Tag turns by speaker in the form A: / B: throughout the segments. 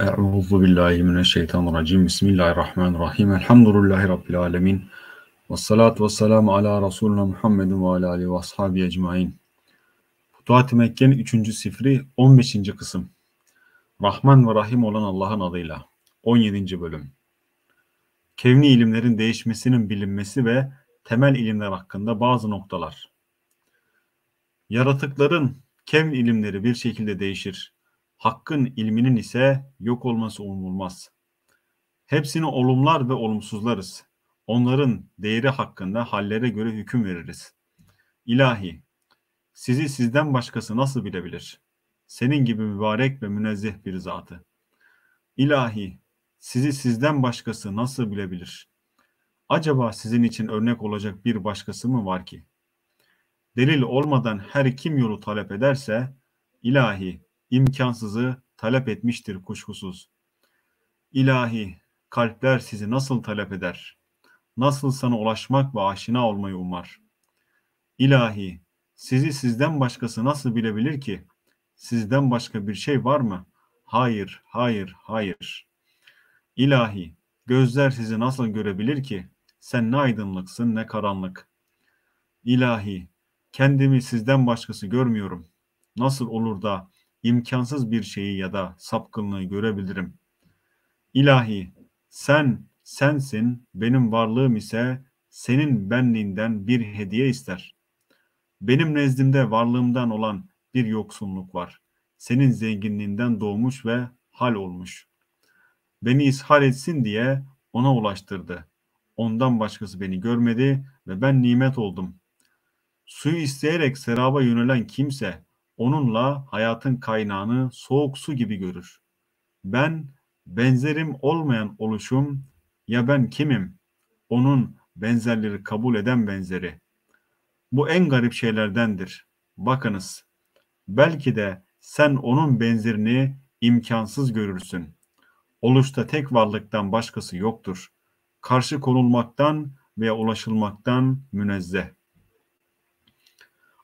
A: Euzu billahi mineşşeytanirracim. Bismillahirrahmanirrahim. Elhamdülillahi rabbil alamin. Ves salatu vesselam ala Resulina Muhammedin ve ala alihi ve ashabi ecmaîn. Futuhat-ı Mekke'nin 3. sifri 15. kısım. Rahman ve Rahim olan Allah'ın adıyla. 17. bölüm. Kevni ilimlerin değişmesinin bilinmesi ve temel ilimler hakkında bazı noktalar. Yaratıkların kevn ilimleri bir şekilde değişir hakkın ilminin ise yok olması umulmaz. Hepsini olumlar ve olumsuzlarız. Onların değeri hakkında hallere göre hüküm veririz. İlahi, sizi sizden başkası nasıl bilebilir? Senin gibi mübarek ve münezzeh bir zatı. İlahi, sizi sizden başkası nasıl bilebilir? Acaba sizin için örnek olacak bir başkası mı var ki? Delil olmadan her kim yolu talep ederse, ilahi imkansızı talep etmiştir kuşkusuz. İlahi kalpler sizi nasıl talep eder? Nasıl sana ulaşmak ve aşina olmayı umar? İlahi sizi sizden başkası nasıl bilebilir ki? Sizden başka bir şey var mı? Hayır, hayır, hayır. İlahi gözler sizi nasıl görebilir ki? Sen ne aydınlıksın ne karanlık. İlahi kendimi sizden başkası görmüyorum. Nasıl olur da imkansız bir şeyi ya da sapkınlığı görebilirim. İlahi sen sensin, benim varlığım ise senin benliğinden bir hediye ister. Benim nezdimde varlığımdan olan bir yoksunluk var. Senin zenginliğinden doğmuş ve hal olmuş. Beni ishal etsin diye ona ulaştırdı. Ondan başkası beni görmedi ve ben nimet oldum. Suyu isteyerek seraba yönelen kimse onunla hayatın kaynağını soğuk su gibi görür. Ben benzerim olmayan oluşum ya ben kimim? Onun benzerleri kabul eden benzeri. Bu en garip şeylerdendir. Bakınız, belki de sen onun benzerini imkansız görürsün. Oluşta tek varlıktan başkası yoktur. Karşı konulmaktan veya ulaşılmaktan münezzeh.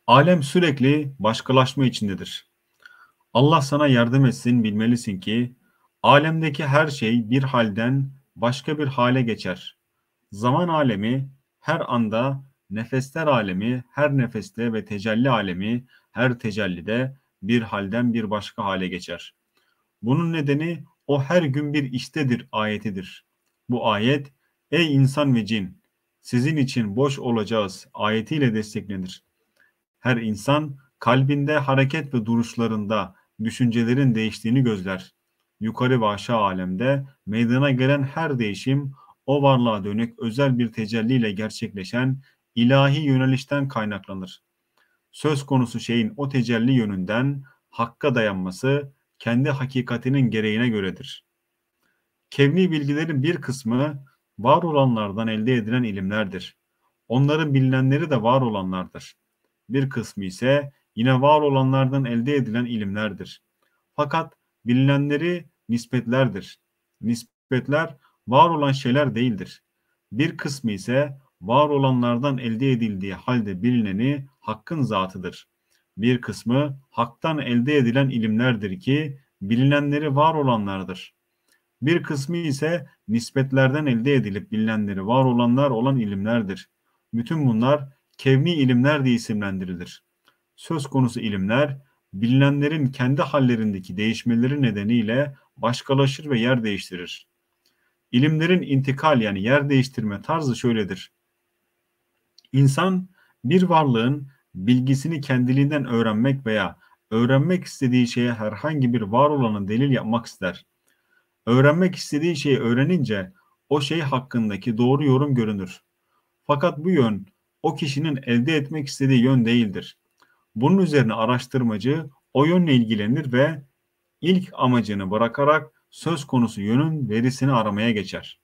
A: Alem sürekli başkalaşma içindedir. Allah sana yardım etsin bilmelisin ki alemdeki her şey bir halden başka bir hale geçer. Zaman alemi her anda, nefesler alemi her nefeste ve tecelli alemi her tecellide bir halden bir başka hale geçer. Bunun nedeni o her gün bir iştedir ayetidir. Bu ayet ey insan ve cin sizin için boş olacağız ayetiyle desteklenir.'' her insan kalbinde hareket ve duruşlarında düşüncelerin değiştiğini gözler. Yukarı ve aşağı alemde meydana gelen her değişim o varlığa dönük özel bir tecelliyle gerçekleşen ilahi yönelişten kaynaklanır. Söz konusu şeyin o tecelli yönünden hakka dayanması kendi hakikatinin gereğine göredir. Kevni bilgilerin bir kısmı var olanlardan elde edilen ilimlerdir. Onların bilinenleri de var olanlardır bir kısmı ise yine var olanlardan elde edilen ilimlerdir. Fakat bilinenleri nispetlerdir. Nispetler var olan şeyler değildir. Bir kısmı ise var olanlardan elde edildiği halde bilineni hakkın zatıdır. Bir kısmı haktan elde edilen ilimlerdir ki bilinenleri var olanlardır. Bir kısmı ise nispetlerden elde edilip bilinenleri var olanlar olan ilimlerdir. Bütün bunlar kevni ilimler diye isimlendirilir. Söz konusu ilimler bilinenlerin kendi hallerindeki değişmeleri nedeniyle başkalaşır ve yer değiştirir. İlimlerin intikal yani yer değiştirme tarzı şöyledir. İnsan bir varlığın bilgisini kendiliğinden öğrenmek veya öğrenmek istediği şeye herhangi bir var olanı delil yapmak ister. Öğrenmek istediği şeyi öğrenince o şey hakkındaki doğru yorum görünür. Fakat bu yön o kişinin elde etmek istediği yön değildir. Bunun üzerine araştırmacı o yönle ilgilenir ve ilk amacını bırakarak söz konusu yönün verisini aramaya geçer.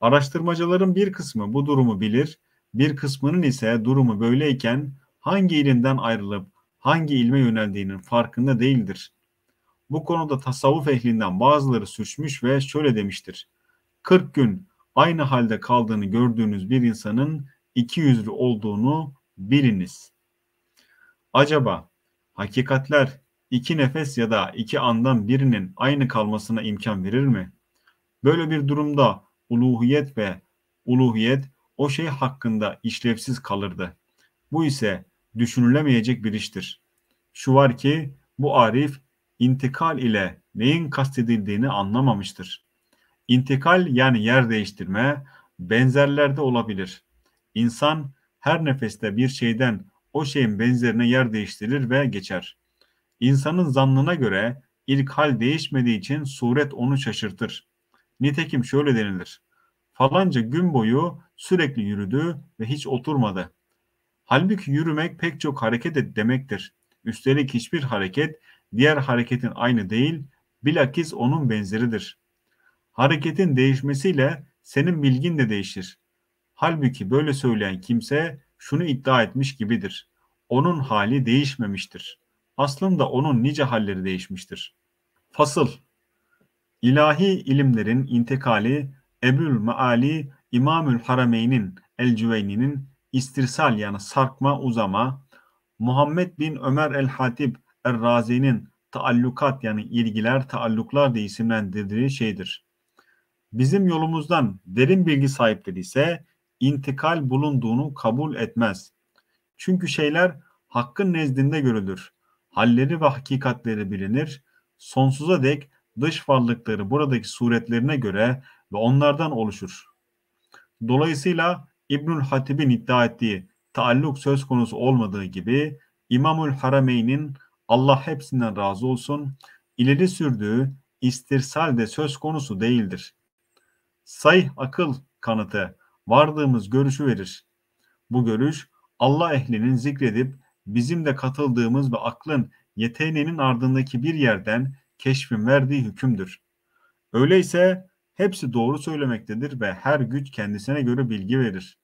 A: Araştırmacıların bir kısmı bu durumu bilir, bir kısmının ise durumu böyleyken hangi ilinden ayrılıp hangi ilme yöneldiğinin farkında değildir. Bu konuda tasavvuf ehlinden bazıları sürçmüş ve şöyle demiştir. 40 gün aynı halde kaldığını gördüğünüz bir insanın iki olduğunu biliniz. Acaba hakikatler iki nefes ya da iki andan birinin aynı kalmasına imkan verir mi? Böyle bir durumda uluhiyet ve uluhiyet o şey hakkında işlevsiz kalırdı. Bu ise düşünülemeyecek bir iştir. Şu var ki bu arif intikal ile neyin kastedildiğini anlamamıştır. İntikal yani yer değiştirme benzerlerde olabilir. İnsan her nefeste bir şeyden o şeyin benzerine yer değiştirir ve geçer. İnsanın zannına göre ilk hal değişmediği için suret onu şaşırtır. Nitekim şöyle denilir. Falanca gün boyu sürekli yürüdü ve hiç oturmadı. Halbuki yürümek pek çok hareket et demektir. Üstelik hiçbir hareket diğer hareketin aynı değil, bilakis onun benzeridir. Hareketin değişmesiyle senin bilgin de değişir. Halbuki böyle söyleyen kimse şunu iddia etmiş gibidir. Onun hali değişmemiştir. Aslında onun nice halleri değişmiştir. Fasıl İlahi ilimlerin intikali Ebul Maali İmamül Harameyn'in El Cüveyni'nin istirsal yani sarkma uzama Muhammed bin Ömer El Hatib Er Razi'nin taallukat yani ilgiler taalluklar diye isimlendirdiği şeydir. Bizim yolumuzdan derin bilgi sahipleri ise intikal bulunduğunu kabul etmez. Çünkü şeyler hakkın nezdinde görülür. Halleri ve hakikatleri bilinir. Sonsuza dek dış varlıkları buradaki suretlerine göre ve onlardan oluşur. Dolayısıyla İbnül Hatib'in iddia ettiği taalluk söz konusu olmadığı gibi İmamül Harameyn'in Allah hepsinden razı olsun ileri sürdüğü istirsal de söz konusu değildir. Sayh akıl kanıtı vardığımız görüşü verir. Bu görüş Allah ehlinin zikredip bizim de katıldığımız ve aklın yeteneğinin ardındaki bir yerden keşfin verdiği hükümdür. Öyleyse hepsi doğru söylemektedir ve her güç kendisine göre bilgi verir.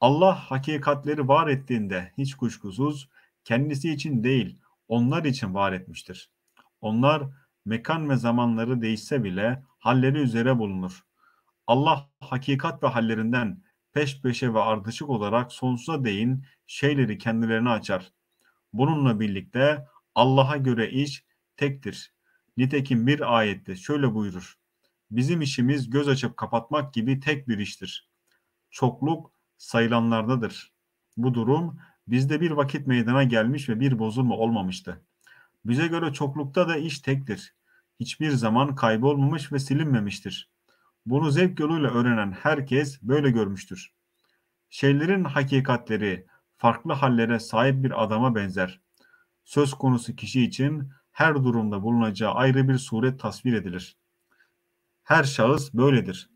A: Allah hakikatleri var ettiğinde hiç kuşkusuz kendisi için değil onlar için var etmiştir. Onlar mekan ve zamanları değişse bile halleri üzere bulunur. Allah hakikat ve hallerinden peş peşe ve ardışık olarak sonsuza değin şeyleri kendilerine açar. Bununla birlikte Allah'a göre iş tektir. Nitekim bir ayette şöyle buyurur. Bizim işimiz göz açıp kapatmak gibi tek bir iştir. Çokluk sayılanlardadır. Bu durum bizde bir vakit meydana gelmiş ve bir bozulma olmamıştı. Bize göre çoklukta da iş tektir. Hiçbir zaman kaybolmamış ve silinmemiştir. Bunu zevk yoluyla öğrenen herkes böyle görmüştür. Şeylerin hakikatleri farklı hallere sahip bir adama benzer. Söz konusu kişi için her durumda bulunacağı ayrı bir suret tasvir edilir. Her şahıs böyledir.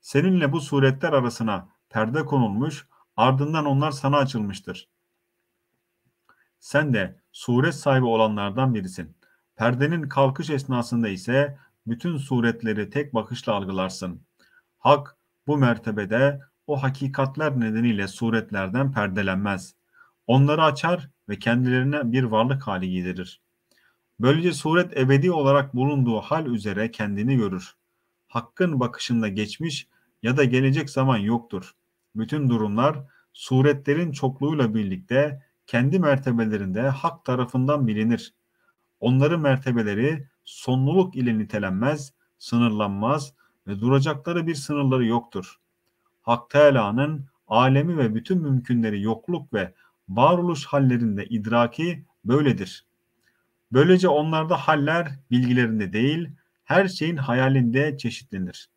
A: Seninle bu suretler arasına perde konulmuş, ardından onlar sana açılmıştır. Sen de suret sahibi olanlardan birisin. Perdenin kalkış esnasında ise bütün suretleri tek bakışla algılarsın. Hak bu mertebede o hakikatler nedeniyle suretlerden perdelenmez. Onları açar ve kendilerine bir varlık hali giydirir. Böylece suret ebedi olarak bulunduğu hal üzere kendini görür. Hakkın bakışında geçmiş ya da gelecek zaman yoktur. Bütün durumlar suretlerin çokluğuyla birlikte kendi mertebelerinde hak tarafından bilinir. Onların mertebeleri sonluluk ile nitelenmez, sınırlanmaz ve duracakları bir sınırları yoktur. Hak Teala'nın alemi ve bütün mümkünleri yokluk ve varoluş hallerinde idraki böyledir. Böylece onlarda haller bilgilerinde değil, her şeyin hayalinde çeşitlenir.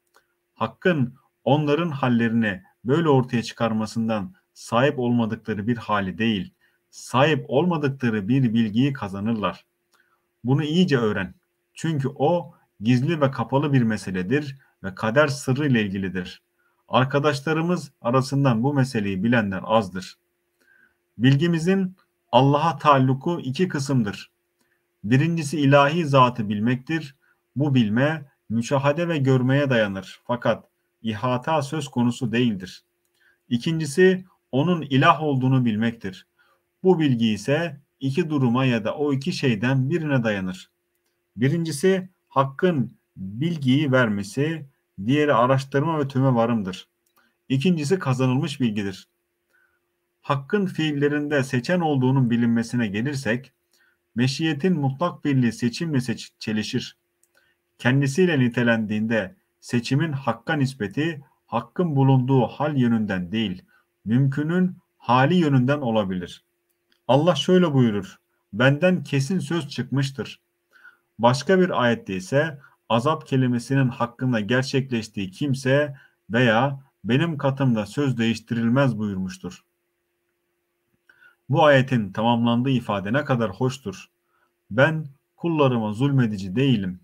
A: Hakkın onların hallerini böyle ortaya çıkarmasından sahip olmadıkları bir hali değil, sahip olmadıkları bir bilgiyi kazanırlar. Bunu iyice öğren. Çünkü o gizli ve kapalı bir meseledir ve kader sırrı ile ilgilidir. Arkadaşlarımız arasından bu meseleyi bilenler azdır. Bilgimizin Allah'a talluku iki kısımdır. Birincisi ilahi zatı bilmektir. Bu bilme müşahade ve görmeye dayanır fakat ihata söz konusu değildir. İkincisi onun ilah olduğunu bilmektir. Bu bilgi ise iki duruma ya da o iki şeyden birine dayanır. Birincisi hakkın bilgiyi vermesi, diğeri araştırma ve tüme varımdır. İkincisi kazanılmış bilgidir. Hakkın fiillerinde seçen olduğunun bilinmesine gelirsek, meşiyetin mutlak birliği seçimle seç çelişir. Kendisiyle nitelendiğinde seçimin hakka nispeti, hakkın bulunduğu hal yönünden değil, mümkünün hali yönünden olabilir. Allah şöyle buyurur, benden kesin söz çıkmıştır. Başka bir ayette ise azap kelimesinin hakkında gerçekleştiği kimse veya benim katımda söz değiştirilmez buyurmuştur. Bu ayetin tamamlandığı ifade ne kadar hoştur. Ben kullarıma zulmedici değilim.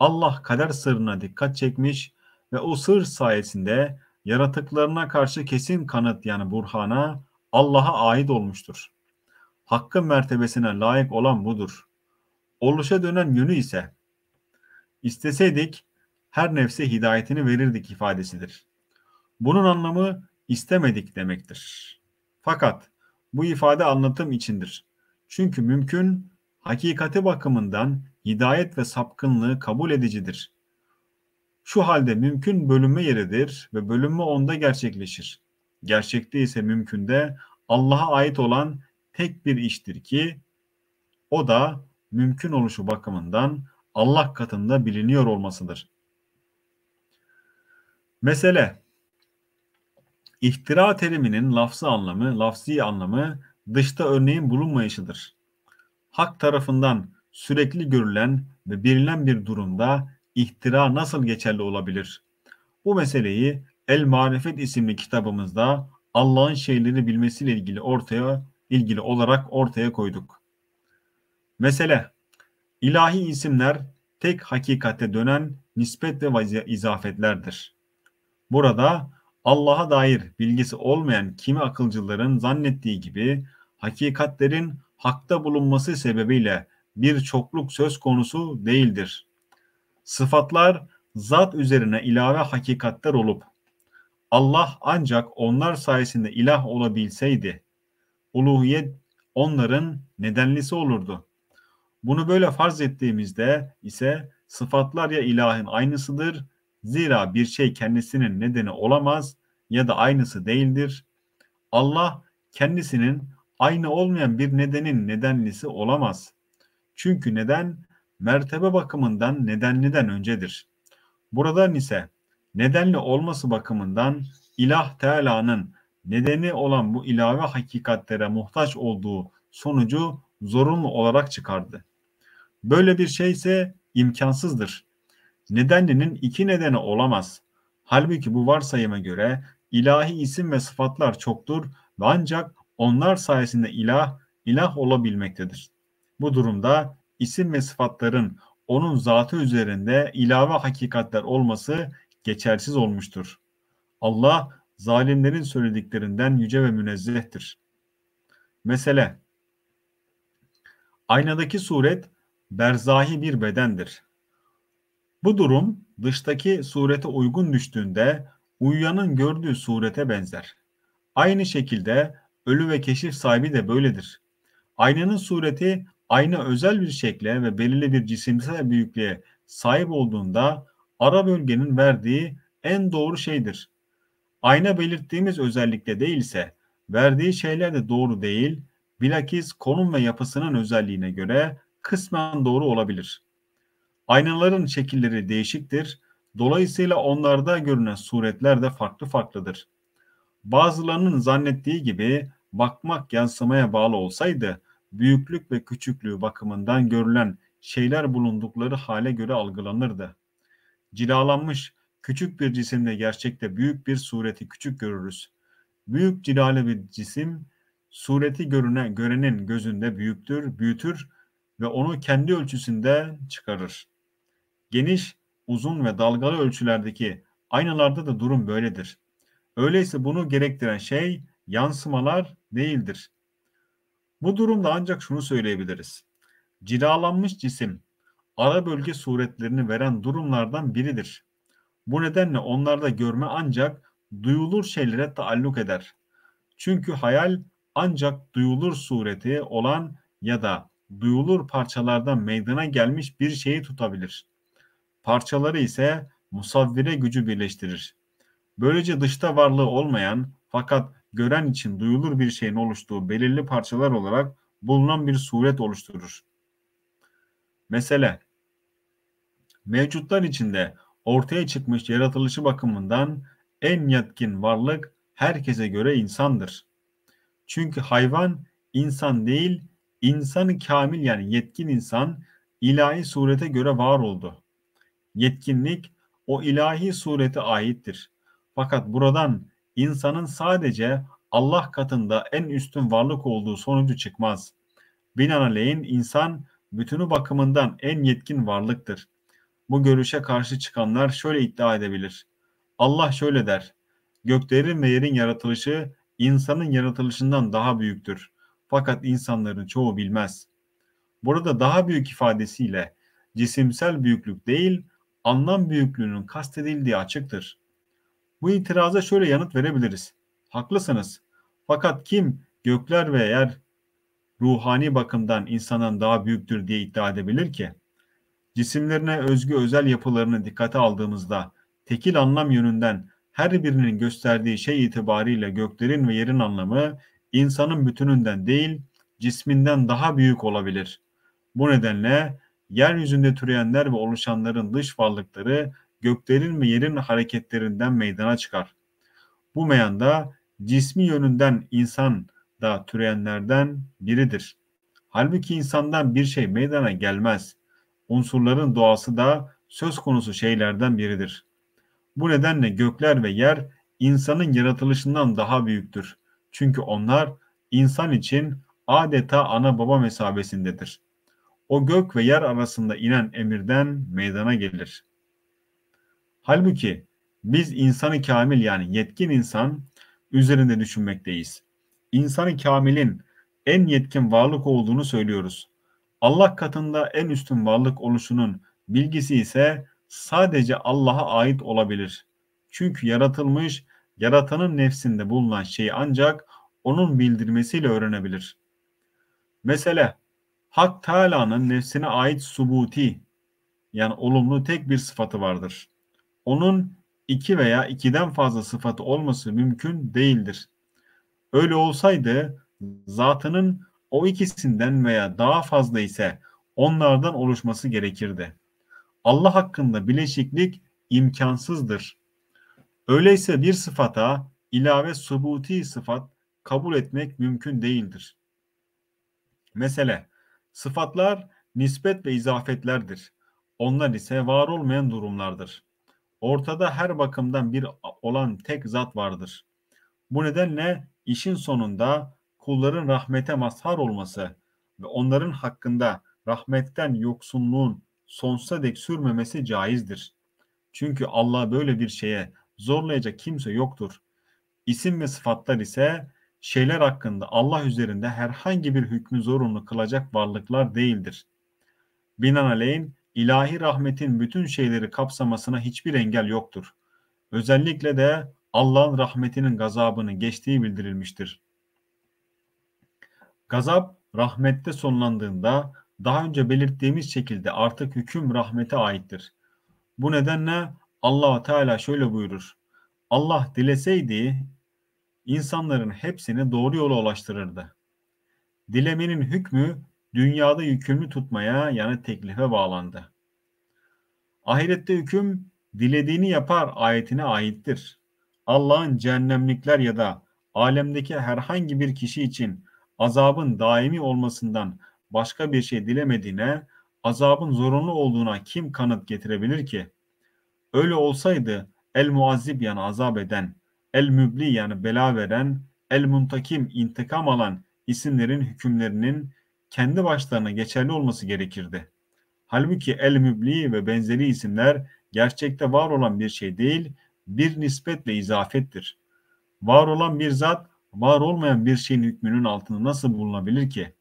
A: Allah kader sırrına dikkat çekmiş ve o sır sayesinde yaratıklarına karşı kesin kanıt yani burhana Allah'a ait olmuştur. Hakkın mertebesine layık olan budur. Oluşa dönen yönü ise isteseydik her nefse hidayetini verirdik ifadesidir. Bunun anlamı istemedik demektir. Fakat bu ifade anlatım içindir. Çünkü mümkün hakikati bakımından hidayet ve sapkınlığı kabul edicidir. Şu halde mümkün bölünme yeridir ve bölünme onda gerçekleşir. Gerçekte ise mümkün de Allah'a ait olan tek bir iştir ki o da mümkün oluşu bakımından Allah katında biliniyor olmasıdır. Mesele İhtira teriminin lafzı anlamı, lafzi anlamı dışta örneğin bulunmayışıdır. Hak tarafından sürekli görülen ve bilinen bir durumda ihtira nasıl geçerli olabilir? Bu meseleyi El Marifet isimli kitabımızda Allah'ın şeyleri bilmesiyle ilgili ortaya ilgili olarak ortaya koyduk. Mesele ilahi isimler tek hakikate dönen nispet ve izafetlerdir. Burada Allah'a dair bilgisi olmayan kimi akılcıların zannettiği gibi hakikatlerin hakta bulunması sebebiyle bir çokluk söz konusu değildir. Sıfatlar zat üzerine ilave hakikatler olup Allah ancak onlar sayesinde ilah olabilseydi uluhiyet onların nedenlisi olurdu. Bunu böyle farz ettiğimizde ise sıfatlar ya ilahın aynısıdır. Zira bir şey kendisinin nedeni olamaz ya da aynısı değildir. Allah kendisinin aynı olmayan bir nedenin nedenlisi olamaz. Çünkü neden mertebe bakımından nedenliden öncedir. Buradan ise nedenli olması bakımından ilah Teala'nın nedeni olan bu ilave hakikatlere muhtaç olduğu sonucu zorunlu olarak çıkardı. Böyle bir şeyse imkansızdır. Nedenlinin iki nedeni olamaz. Halbuki bu varsayıma göre ilahi isim ve sıfatlar çoktur ve ancak onlar sayesinde ilah, ilah olabilmektedir. Bu durumda isim ve sıfatların onun zatı üzerinde ilave hakikatler olması geçersiz olmuştur. Allah zalimlerin söylediklerinden yüce ve münezzehtir. Mesele Aynadaki suret berzahi bir bedendir. Bu durum dıştaki surete uygun düştüğünde uyuyanın gördüğü surete benzer. Aynı şekilde ölü ve keşif sahibi de böyledir. Aynanın sureti ayna özel bir şekle ve belirli bir cisimsel büyüklüğe sahip olduğunda ara bölgenin verdiği en doğru şeydir. Ayna belirttiğimiz özellikle değilse verdiği şeyler de doğru değil, bilakis konum ve yapısının özelliğine göre kısmen doğru olabilir. Aynaların şekilleri değişiktir. Dolayısıyla onlarda görünen suretler de farklı farklıdır. Bazılarının zannettiği gibi bakmak yansımaya bağlı olsaydı büyüklük ve küçüklüğü bakımından görülen şeyler bulundukları hale göre algılanırdı. Cilalanmış küçük bir cisimde gerçekte büyük bir sureti küçük görürüz. Büyük cilalı bir cisim sureti görüne, görenin gözünde büyüktür, büyütür ve onu kendi ölçüsünde çıkarır. Geniş, uzun ve dalgalı ölçülerdeki aynalarda da durum böyledir. Öyleyse bunu gerektiren şey yansımalar değildir. Bu durumda ancak şunu söyleyebiliriz. Cilalanmış cisim ara bölge suretlerini veren durumlardan biridir. Bu nedenle onlarda görme ancak duyulur şeylere taalluk eder. Çünkü hayal ancak duyulur sureti olan ya da duyulur parçalardan meydana gelmiş bir şeyi tutabilir. Parçaları ise musavvire gücü birleştirir. Böylece dışta varlığı olmayan fakat gören için duyulur bir şeyin oluştuğu belirli parçalar olarak bulunan bir suret oluşturur. Mesele Mevcutlar içinde ortaya çıkmış yaratılışı bakımından en yetkin varlık herkese göre insandır. Çünkü hayvan insan değil İnsanı kamil yani yetkin insan ilahi surete göre var oldu. Yetkinlik o ilahi surete aittir. Fakat buradan insanın sadece Allah katında en üstün varlık olduğu sonucu çıkmaz. Binaenaleyhin insan bütünü bakımından en yetkin varlıktır. Bu görüşe karşı çıkanlar şöyle iddia edebilir. Allah şöyle der. Göklerin ve yerin yaratılışı insanın yaratılışından daha büyüktür. Fakat insanların çoğu bilmez. Burada daha büyük ifadesiyle cisimsel büyüklük değil, anlam büyüklüğünün kastedildiği açıktır. Bu itiraza şöyle yanıt verebiliriz. Haklısınız. Fakat kim gökler ve yer ruhani bakımdan insanın daha büyüktür diye iddia edebilir ki? Cisimlerine özgü özel yapılarını dikkate aldığımızda tekil anlam yönünden her birinin gösterdiği şey itibariyle göklerin ve yerin anlamı insanın bütününden değil cisminden daha büyük olabilir. Bu nedenle yeryüzünde türeyenler ve oluşanların dış varlıkları göklerin ve yerin hareketlerinden meydana çıkar. Bu meyanda cismi yönünden insan da türeyenlerden biridir. Halbuki insandan bir şey meydana gelmez. Unsurların doğası da söz konusu şeylerden biridir. Bu nedenle gökler ve yer insanın yaratılışından daha büyüktür. Çünkü onlar insan için adeta ana baba mesabesindedir. O gök ve yer arasında inen emirden meydana gelir. Halbuki biz insanı kamil yani yetkin insan üzerinde düşünmekteyiz. İnsanı kamilin en yetkin varlık olduğunu söylüyoruz. Allah katında en üstün varlık oluşunun bilgisi ise sadece Allah'a ait olabilir. Çünkü yaratılmış yaratanın nefsinde bulunan şeyi ancak onun bildirmesiyle öğrenebilir. Mesela Hak Teala'nın nefsine ait subuti yani olumlu tek bir sıfatı vardır. Onun iki veya ikiden fazla sıfatı olması mümkün değildir. Öyle olsaydı zatının o ikisinden veya daha fazla ise onlardan oluşması gerekirdi. Allah hakkında bileşiklik imkansızdır. Öyleyse bir sıfata ilave subuti sıfat kabul etmek mümkün değildir. Mesele sıfatlar nispet ve izafetlerdir. Onlar ise var olmayan durumlardır. Ortada her bakımdan bir olan tek zat vardır. Bu nedenle işin sonunda kulların rahmete mazhar olması ve onların hakkında rahmetten yoksunluğun sonsuza dek sürmemesi caizdir. Çünkü Allah böyle bir şeye zorlayacak kimse yoktur. İsim ve sıfatlar ise şeyler hakkında Allah üzerinde herhangi bir hükmü zorunlu kılacak varlıklar değildir. Binaenaleyh ilahi rahmetin bütün şeyleri kapsamasına hiçbir engel yoktur. Özellikle de Allah'ın rahmetinin gazabını geçtiği bildirilmiştir. Gazap rahmette sonlandığında daha önce belirttiğimiz şekilde artık hüküm rahmete aittir. Bu nedenle allah Teala şöyle buyurur. Allah dileseydi insanların hepsini doğru yola ulaştırırdı. Dilemenin hükmü dünyada yükümlü tutmaya yani teklife bağlandı. Ahirette hüküm dilediğini yapar ayetine aittir. Allah'ın cehennemlikler ya da alemdeki herhangi bir kişi için azabın daimi olmasından başka bir şey dilemediğine, azabın zorunlu olduğuna kim kanıt getirebilir ki?'' Öyle olsaydı el muazzib yani azap eden, el mübli yani bela veren, el muntakim intikam alan isimlerin hükümlerinin kendi başlarına geçerli olması gerekirdi. Halbuki el mübli ve benzeri isimler gerçekte var olan bir şey değil, bir nispetle izafettir. Var olan bir zat, var olmayan bir şeyin hükmünün altında nasıl bulunabilir ki?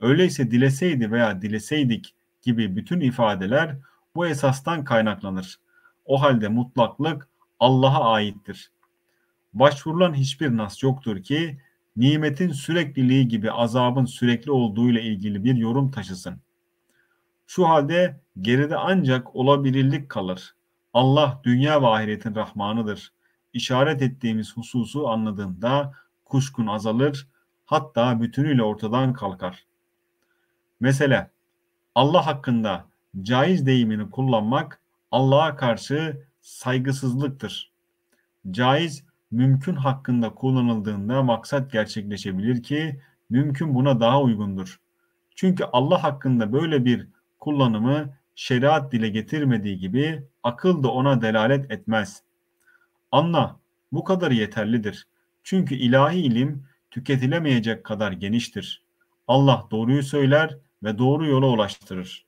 A: Öyleyse dileseydi veya dileseydik gibi bütün ifadeler bu esastan kaynaklanır. O halde mutlaklık Allah'a aittir. Başvurulan hiçbir nas yoktur ki nimetin sürekliliği gibi azabın sürekli olduğu ile ilgili bir yorum taşısın. Şu halde geride ancak olabilirlik kalır. Allah dünya ve ahiretin Rahmanıdır. İşaret ettiğimiz hususu anladığında kuşkun azalır, hatta bütünüyle ortadan kalkar. Mesela Allah hakkında caiz deyimini kullanmak Allah'a karşı saygısızlıktır. Caiz mümkün hakkında kullanıldığında maksat gerçekleşebilir ki mümkün buna daha uygundur. Çünkü Allah hakkında böyle bir kullanımı şeriat dile getirmediği gibi akıl da ona delalet etmez. Anla bu kadar yeterlidir. Çünkü ilahi ilim tüketilemeyecek kadar geniştir. Allah doğruyu söyler ve doğru yola ulaştırır.